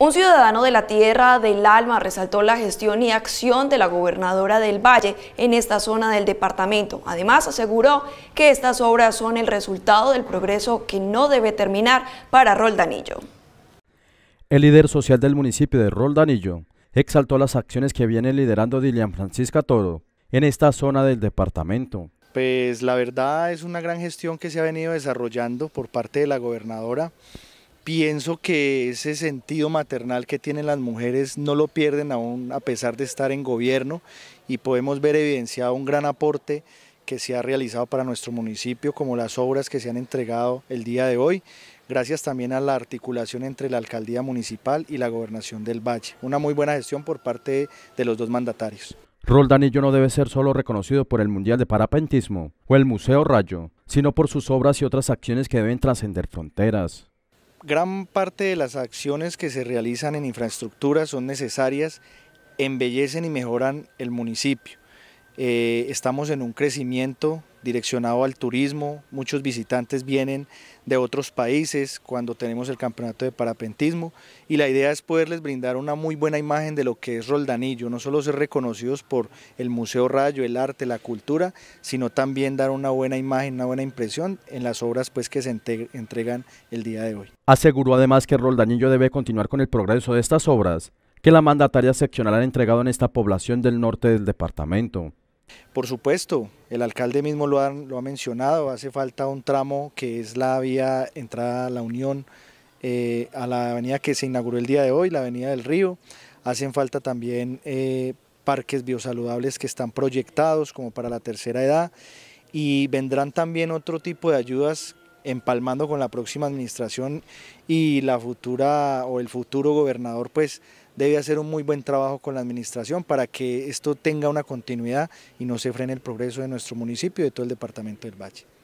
Un ciudadano de la tierra del alma resaltó la gestión y acción de la gobernadora del Valle en esta zona del departamento. Además, aseguró que estas obras son el resultado del progreso que no debe terminar para Roldanillo. El líder social del municipio de Roldanillo exaltó las acciones que viene liderando Dilian Francisca Toro en esta zona del departamento. Pues la verdad es una gran gestión que se ha venido desarrollando por parte de la gobernadora pienso que ese sentido maternal que tienen las mujeres no lo pierden aún a pesar de estar en gobierno y podemos ver evidenciado un gran aporte que se ha realizado para nuestro municipio, como las obras que se han entregado el día de hoy, gracias también a la articulación entre la Alcaldía Municipal y la Gobernación del Valle. Una muy buena gestión por parte de los dos mandatarios. Roldanillo no debe ser solo reconocido por el Mundial de Parapentismo o el Museo Rayo, sino por sus obras y otras acciones que deben trascender fronteras gran parte de las acciones que se realizan en infraestructura son necesarias, embellecen y mejoran el municipio. Eh, estamos en un crecimiento direccionado al turismo, muchos visitantes vienen de otros países cuando tenemos el campeonato de parapentismo y la idea es poderles brindar una muy buena imagen de lo que es Roldanillo, no solo ser reconocidos por el Museo Rayo, el arte, la cultura, sino también dar una buena imagen, una buena impresión en las obras pues, que se entregan el día de hoy. Aseguró además que Roldanillo debe continuar con el progreso de estas obras que la mandataria seccional ha entregado en esta población del norte del departamento. Por supuesto, el alcalde mismo lo ha, mencionado, hace falta un tramo que es la vía entrada a la Unión, eh, a la avenida que se inauguró el día de hoy, la avenida del Río. Hacen falta también eh, parques biosaludables que están proyectados como para la tercera edad y vendrán también otro tipo de ayudas empalmando con la próxima administración y la futura o el futuro gobernador pues debe hacer un muy buen trabajo con la administración para que esto tenga una continuidad y no se frene el progreso de nuestro municipio y de todo el departamento del Valle.